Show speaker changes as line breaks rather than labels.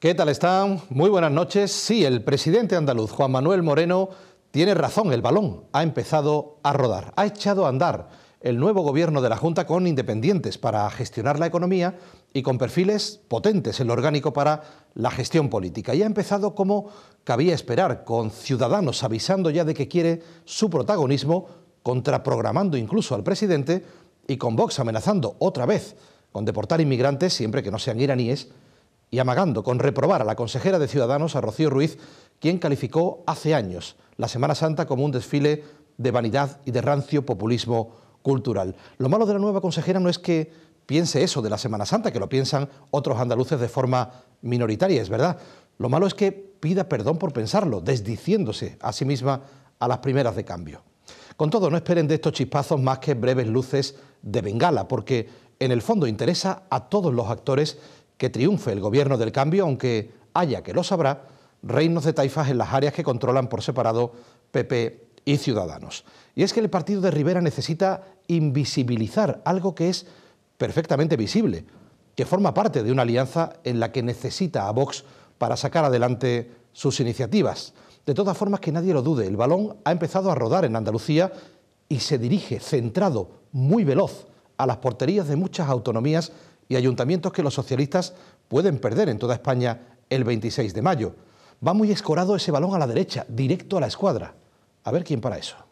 ¿Qué tal están? Muy buenas noches. Sí, el presidente andaluz, Juan Manuel Moreno, tiene razón, el balón ha empezado a rodar, ha echado a andar el nuevo gobierno de la Junta con independientes para gestionar la economía y con perfiles potentes en lo orgánico para la gestión política. Y ha empezado como cabía esperar, con ciudadanos avisando ya de que quiere su protagonismo, contraprogramando incluso al presidente y con Vox amenazando otra vez con deportar inmigrantes siempre que no sean iraníes y amagando con reprobar a la consejera de Ciudadanos, a Rocío Ruiz, quien calificó hace años la Semana Santa como un desfile de vanidad y de rancio populismo cultural. Lo malo de la nueva consejera no es que piense eso de la Semana Santa, que lo piensan otros andaluces de forma minoritaria, es verdad. Lo malo es que pida perdón por pensarlo, desdiciéndose a sí misma a las primeras de cambio. Con todo, no esperen de estos chispazos más que breves luces de bengala, porque en el fondo interesa a todos los actores que triunfe el gobierno del cambio, aunque haya que lo sabrá, reinos de taifas en las áreas que controlan por separado PP y Ciudadanos. Y es que el partido de Rivera necesita invisibilizar algo que es perfectamente visible, que forma parte de una alianza en la que necesita a Vox para sacar adelante sus iniciativas. De todas formas, que nadie lo dude, el balón ha empezado a rodar en Andalucía y se dirige centrado, muy veloz, a las porterías de muchas autonomías y ayuntamientos que los socialistas pueden perder en toda España el 26 de mayo. Va muy escorado ese balón a la derecha, directo a la escuadra. A ver quién para eso.